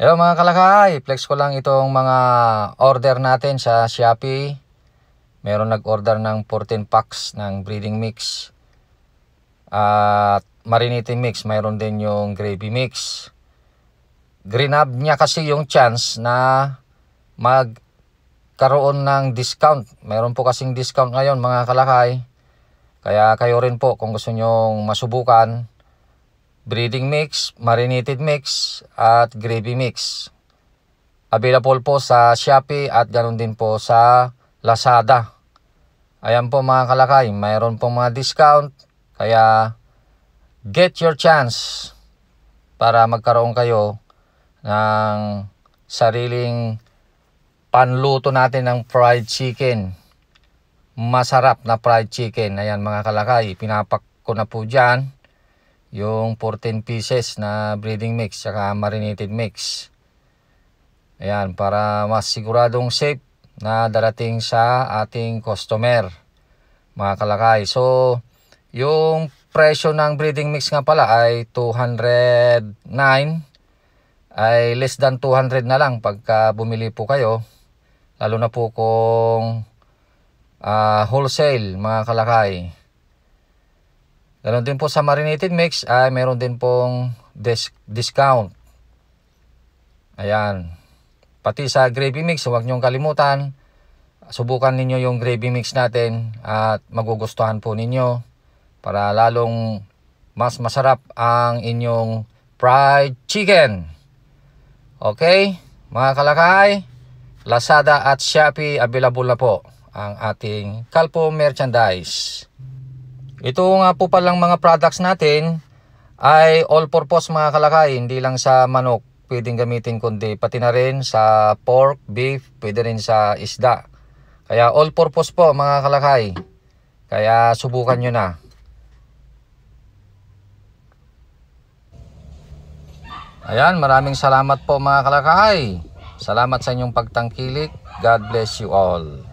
Hello mga kalakay, flex ko lang itong mga order natin sa Shopee. Meron nag-order ng 14 packs ng breeding mix. At marinating mix, mayroon din yung gravy mix. Greenab niya kasi yung chance na magkaroon ng discount. Meron po kasing discount ngayon mga kalakay. Kaya kayo rin po kung gusto nyong masubukan, breading mix, marinated mix, at gravy mix. Available po sa Shopee at ganun din po sa Lazada. Ayan po mga kalakay, mayroon po mga discount. Kaya get your chance para magkaroon kayo ng sariling panluto natin ng fried chicken. Masarap na fried chicken. Ayan mga kalakay, pinapak ko na po dyan yung 14 pieces na breeding mix saka marinated mix. Ayan, para mas siguradong safe na darating sa ating customer mga kalakay. So, yung presyo ng breeding mix nga pala ay 209 ay less than 200 na lang pagka bumili po kayo. Lalo na po kung uh, wholesale mga kalakay. Ganon din po sa marinated mix ay meron din pong dis discount. Ayan. Pati sa gravy mix, huwag niyong kalimutan. Subukan ninyo yung gravy mix natin at magugustuhan po ninyo para lalong mas masarap ang inyong fried chicken. Okay, mga kalakay, Lazada at Shopee available na po ang ating Kalpo merchandise. Ito nga po palang mga products natin ay all-purpose mga kalakay, hindi lang sa manok pwedeng gamitin kundi pati na rin sa pork, beef, pwede rin sa isda. Kaya all-purpose po mga kalakay. Kaya subukan nyo na. Ayan, maraming salamat po mga kalakay. Salamat sa inyong pagtangkilik. God bless you all.